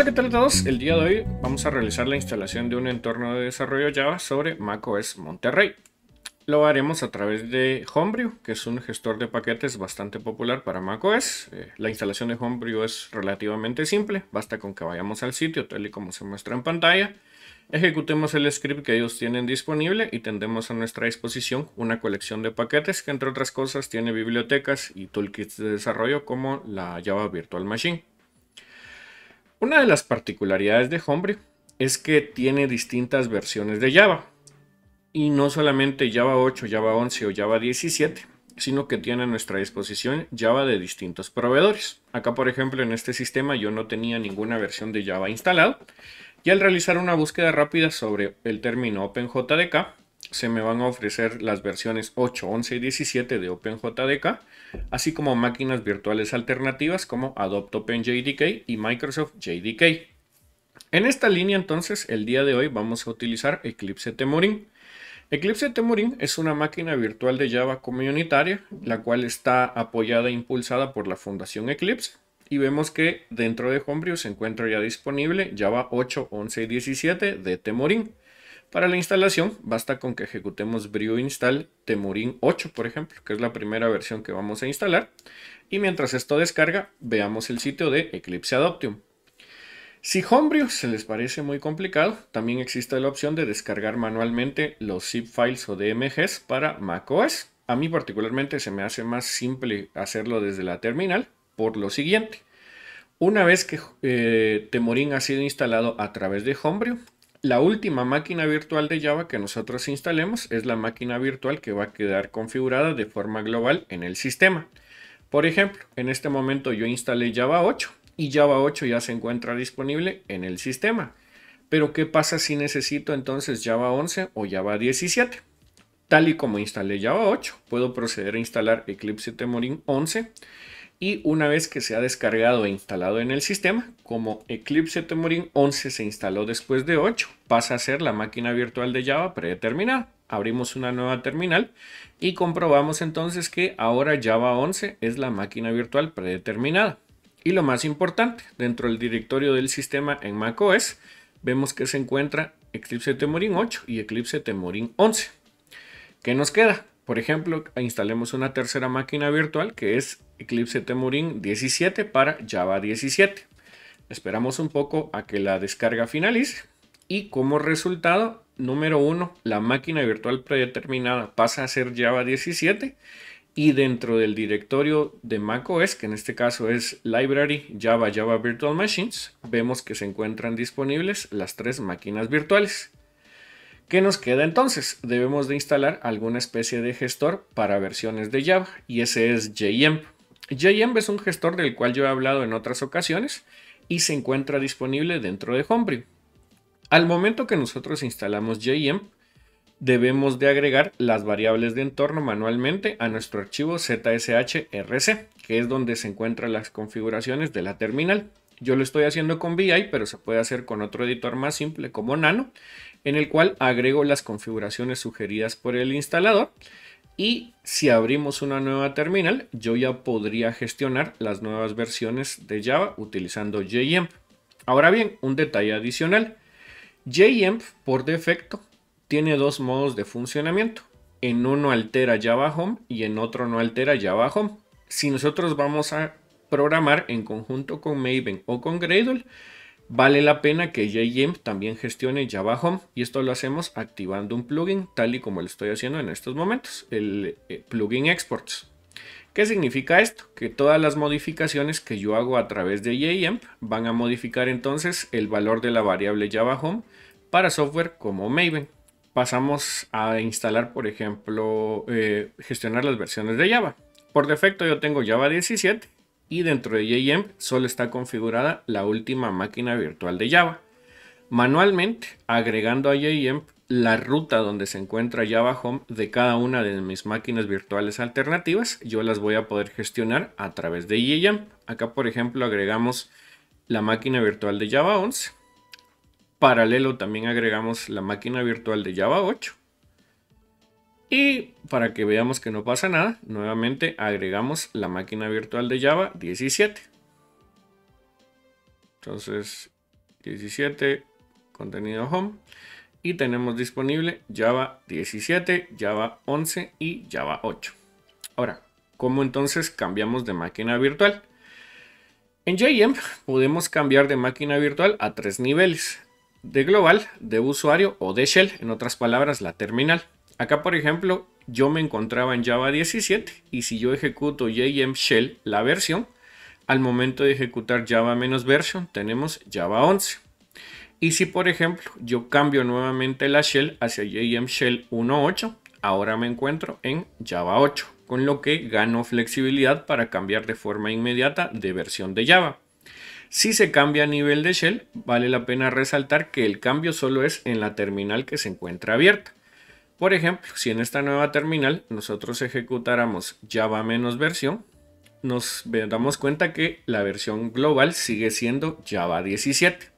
Hola, ¿qué tal a todos? El día de hoy vamos a realizar la instalación de un entorno de desarrollo Java sobre macOS Monterrey. Lo haremos a través de Homebrew, que es un gestor de paquetes bastante popular para macOS. Eh, la instalación de Homebrew es relativamente simple, basta con que vayamos al sitio tal y como se muestra en pantalla, ejecutemos el script que ellos tienen disponible y tendremos a nuestra disposición una colección de paquetes que entre otras cosas tiene bibliotecas y toolkits de desarrollo como la Java Virtual Machine. Una de las particularidades de Homebrew es que tiene distintas versiones de Java. Y no solamente Java 8, Java 11 o Java 17, sino que tiene a nuestra disposición Java de distintos proveedores. Acá, por ejemplo, en este sistema yo no tenía ninguna versión de Java instalado. Y al realizar una búsqueda rápida sobre el término OpenJDK, se me van a ofrecer las versiones 8, 11 y 17 de OpenJDK, así como máquinas virtuales alternativas como AdoptOpenJDK OpenJDK y Microsoft JDK. En esta línea entonces, el día de hoy vamos a utilizar Eclipse Temurin. Eclipse Temurin es una máquina virtual de Java comunitaria, la cual está apoyada e impulsada por la Fundación Eclipse. Y vemos que dentro de Homebrew se encuentra ya disponible Java 8, 11 y 17 de Temurin. Para la instalación basta con que ejecutemos brio install temurin 8 por ejemplo, que es la primera versión que vamos a instalar. Y mientras esto descarga, veamos el sitio de Eclipse Adoptium. Si Homebrew se les parece muy complicado, también existe la opción de descargar manualmente los zip files o DMGs para macOS. A mí particularmente se me hace más simple hacerlo desde la terminal por lo siguiente. Una vez que eh, Temurin ha sido instalado a través de Homebrew, la última máquina virtual de Java que nosotros instalemos es la máquina virtual que va a quedar configurada de forma global en el sistema. Por ejemplo, en este momento yo instalé Java 8 y Java 8 ya se encuentra disponible en el sistema. Pero ¿qué pasa si necesito entonces Java 11 o Java 17? Tal y como instalé Java 8, puedo proceder a instalar Eclipse Temorin 11 y una vez que se ha descargado e instalado en el sistema, como Eclipse Temorin 11 se instaló después de 8, pasa a ser la máquina virtual de Java predeterminada. Abrimos una nueva terminal y comprobamos entonces que ahora Java 11 es la máquina virtual predeterminada. Y lo más importante, dentro del directorio del sistema en macOS, vemos que se encuentra Eclipse Temorin 8 y Eclipse Temorin 11. ¿Qué nos queda? Por ejemplo, instalemos una tercera máquina virtual que es Eclipse Temurin 17 para Java 17. Esperamos un poco a que la descarga finalice y como resultado, número uno, la máquina virtual predeterminada pasa a ser Java 17 y dentro del directorio de macOS, que en este caso es Library Java Java Virtual Machines, vemos que se encuentran disponibles las tres máquinas virtuales. ¿Qué nos queda entonces? Debemos de instalar alguna especie de gestor para versiones de Java y ese es JMP. JM es un gestor del cual yo he hablado en otras ocasiones y se encuentra disponible dentro de Homebrew. Al momento que nosotros instalamos JM, debemos de agregar las variables de entorno manualmente a nuestro archivo zshrc, que es donde se encuentran las configuraciones de la terminal. Yo lo estoy haciendo con VI, pero se puede hacer con otro editor más simple como Nano, en el cual agrego las configuraciones sugeridas por el instalador y si abrimos una nueva terminal, yo ya podría gestionar las nuevas versiones de Java utilizando JEMP. Ahora bien, un detalle adicional. JEMP por defecto tiene dos modos de funcionamiento. En uno altera Java Home y en otro no altera Java Home. Si nosotros vamos a programar en conjunto con Maven o con Gradle, Vale la pena que JEM también gestione Java Home y esto lo hacemos activando un plugin tal y como lo estoy haciendo en estos momentos, el eh, plugin exports. ¿Qué significa esto? Que todas las modificaciones que yo hago a través de JEM van a modificar entonces el valor de la variable Java Home para software como Maven. Pasamos a instalar, por ejemplo, eh, gestionar las versiones de Java. Por defecto yo tengo Java 17 y dentro de Jem solo está configurada la última máquina virtual de Java. Manualmente, agregando a Jem la ruta donde se encuentra Java Home de cada una de mis máquinas virtuales alternativas, yo las voy a poder gestionar a través de Jem. Acá, por ejemplo, agregamos la máquina virtual de Java 11. Paralelo también agregamos la máquina virtual de Java 8 y para que veamos que no pasa nada, nuevamente agregamos la máquina virtual de Java 17. Entonces, 17, contenido home. Y tenemos disponible Java 17, Java 11 y Java 8. Ahora, ¿cómo entonces cambiamos de máquina virtual? En JM podemos cambiar de máquina virtual a tres niveles, de global, de usuario o de shell, en otras palabras la terminal. Acá, por ejemplo, yo me encontraba en Java 17 y si yo ejecuto JM Shell, la versión, al momento de ejecutar Java menos version tenemos Java 11. Y si por ejemplo yo cambio nuevamente la shell hacia JM Shell 1.8, ahora me encuentro en Java 8, con lo que gano flexibilidad para cambiar de forma inmediata de versión de Java. Si se cambia a nivel de shell, vale la pena resaltar que el cambio solo es en la terminal que se encuentra abierta. Por ejemplo, si en esta nueva terminal nosotros ejecutáramos Java menos versión, nos damos cuenta que la versión global sigue siendo Java 17.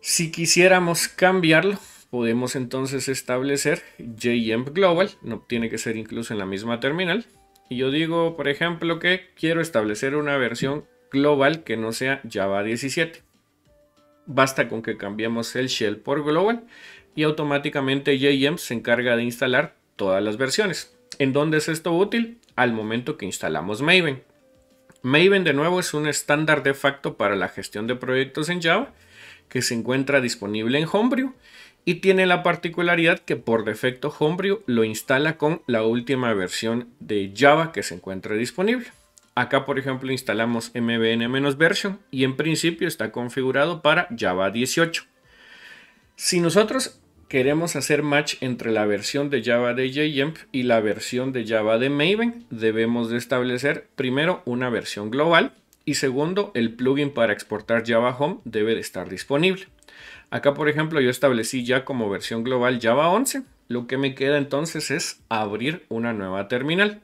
Si quisiéramos cambiarlo, podemos entonces establecer JM Global, no tiene que ser incluso en la misma terminal. Y yo digo, por ejemplo, que quiero establecer una versión global que no sea Java 17. Basta con que cambiemos el shell por global y automáticamente JM se encarga de instalar todas las versiones. ¿En dónde es esto útil? Al momento que instalamos Maven. Maven de nuevo es un estándar de facto para la gestión de proyectos en Java que se encuentra disponible en Homebrew y tiene la particularidad que por defecto Homebrew lo instala con la última versión de Java que se encuentra disponible. Acá por ejemplo instalamos mvn version y en principio está configurado para Java 18. Si nosotros queremos hacer match entre la versión de Java de JEMP y la versión de Java de Maven, debemos de establecer primero una versión global y segundo, el plugin para exportar Java Home debe de estar disponible. Acá, por ejemplo, yo establecí ya como versión global Java 11. Lo que me queda entonces es abrir una nueva terminal.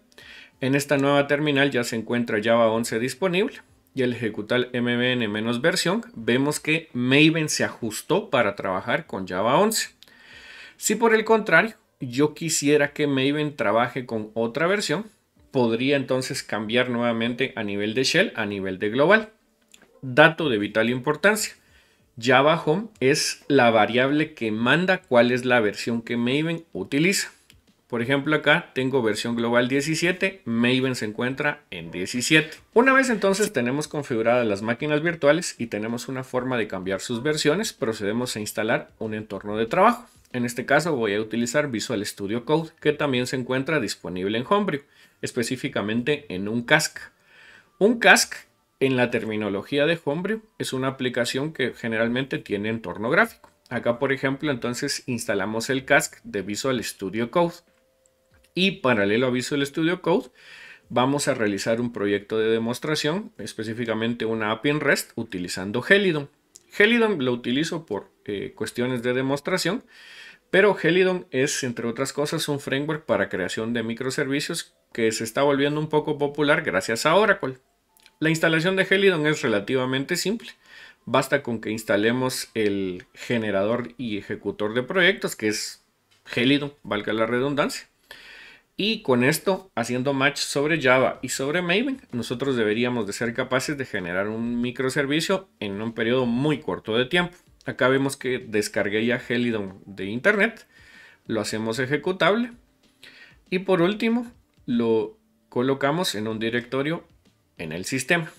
En esta nueva terminal ya se encuentra Java 11 disponible y al ejecutar mbn-versión vemos que Maven se ajustó para trabajar con Java 11. Si por el contrario yo quisiera que Maven trabaje con otra versión, podría entonces cambiar nuevamente a nivel de shell a nivel de global. Dato de vital importancia. Ya Home es la variable que manda cuál es la versión que Maven utiliza. Por ejemplo, acá tengo versión global 17, Maven se encuentra en 17. Una vez entonces tenemos configuradas las máquinas virtuales y tenemos una forma de cambiar sus versiones, procedemos a instalar un entorno de trabajo. En este caso voy a utilizar Visual Studio Code, que también se encuentra disponible en Homebrew, específicamente en un Cask. Un Cask, en la terminología de Homebrew, es una aplicación que generalmente tiene entorno gráfico. Acá, por ejemplo, entonces instalamos el Cask de Visual Studio Code. Y paralelo a Visual Studio Code, vamos a realizar un proyecto de demostración, específicamente una API en REST utilizando Helidon. Helidon lo utilizo por eh, cuestiones de demostración, pero Helidon es, entre otras cosas, un framework para creación de microservicios que se está volviendo un poco popular gracias a Oracle. La instalación de Helidon es relativamente simple. Basta con que instalemos el generador y ejecutor de proyectos, que es Helidon, valga la redundancia. Y con esto, haciendo match sobre Java y sobre Maven, nosotros deberíamos de ser capaces de generar un microservicio en un periodo muy corto de tiempo. Acá vemos que descargué ya Helidon de internet. Lo hacemos ejecutable. Y por último, lo colocamos en un directorio en el sistema.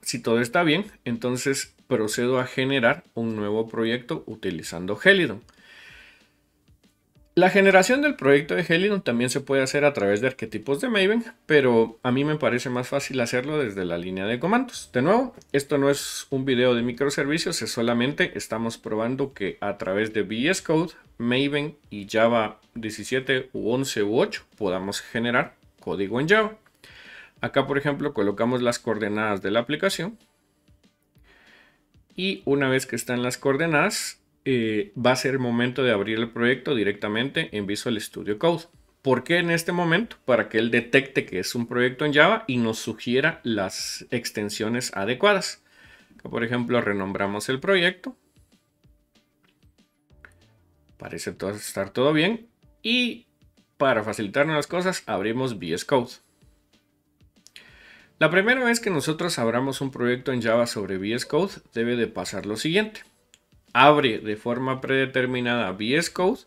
Si todo está bien, entonces procedo a generar un nuevo proyecto utilizando Helidon. La generación del proyecto de helion también se puede hacer a través de arquetipos de Maven, pero a mí me parece más fácil hacerlo desde la línea de comandos. De nuevo, esto no es un video de microservicios, es solamente estamos probando que a través de VS Code, Maven y Java 17 u 11 u 8 podamos generar código en Java. Acá, por ejemplo, colocamos las coordenadas de la aplicación. Y una vez que están las coordenadas, eh, va a ser momento de abrir el proyecto directamente en Visual Studio Code. ¿Por qué en este momento? Para que él detecte que es un proyecto en Java y nos sugiera las extensiones adecuadas. Por ejemplo, renombramos el proyecto. Parece estar todo bien. Y para facilitarnos las cosas, abrimos VS Code. La primera vez que nosotros abramos un proyecto en Java sobre VS Code, debe de pasar lo siguiente abre de forma predeterminada VS Code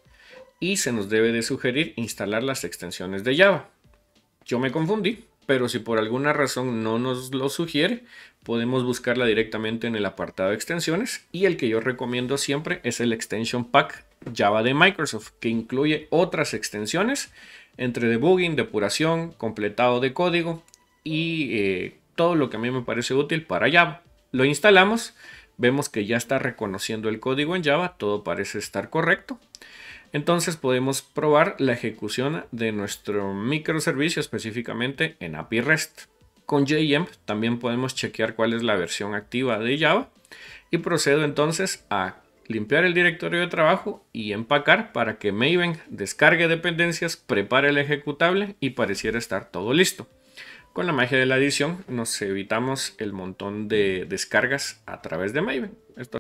y se nos debe de sugerir instalar las extensiones de Java. Yo me confundí, pero si por alguna razón no nos lo sugiere, podemos buscarla directamente en el apartado de extensiones y el que yo recomiendo siempre es el Extension Pack Java de Microsoft, que incluye otras extensiones entre debugging, depuración, completado de código y eh, todo lo que a mí me parece útil para Java. Lo instalamos Vemos que ya está reconociendo el código en Java, todo parece estar correcto. Entonces podemos probar la ejecución de nuestro microservicio específicamente en API REST. Con JM e también podemos chequear cuál es la versión activa de Java y procedo entonces a limpiar el directorio de trabajo y empacar para que Maven descargue dependencias, prepare el ejecutable y pareciera estar todo listo. Con la magia de la edición nos evitamos el montón de descargas a través de Maven.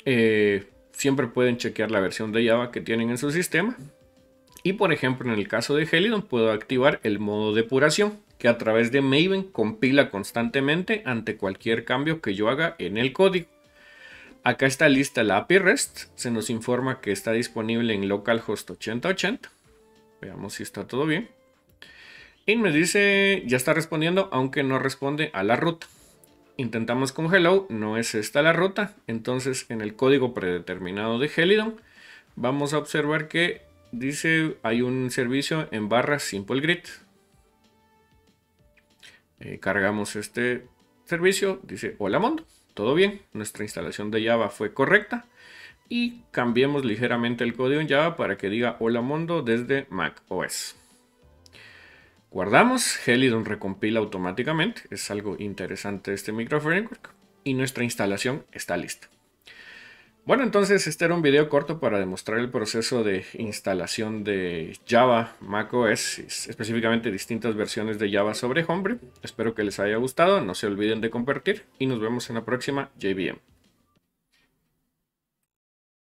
Eh, siempre pueden chequear la versión de Java que tienen en su sistema. Y por ejemplo en el caso de Helidon puedo activar el modo depuración que a través de Maven compila constantemente ante cualquier cambio que yo haga en el código. Acá está lista la API REST, se nos informa que está disponible en localhost 8080. Veamos si está todo bien. Y me dice, ya está respondiendo, aunque no responde a la ruta. Intentamos con hello, no es esta la ruta. Entonces en el código predeterminado de Helidon vamos a observar que dice hay un servicio en barra simple grid. Eh, cargamos este servicio, dice hola mundo, todo bien, nuestra instalación de Java fue correcta y cambiemos ligeramente el código en Java para que diga hola mundo desde Mac OS. Guardamos, Helidon recompila automáticamente, es algo interesante este microframework, y nuestra instalación está lista. Bueno, entonces este era un video corto para demostrar el proceso de instalación de Java macOS, específicamente distintas versiones de Java sobre hombre. Espero que les haya gustado, no se olviden de compartir y nos vemos en la próxima JVM.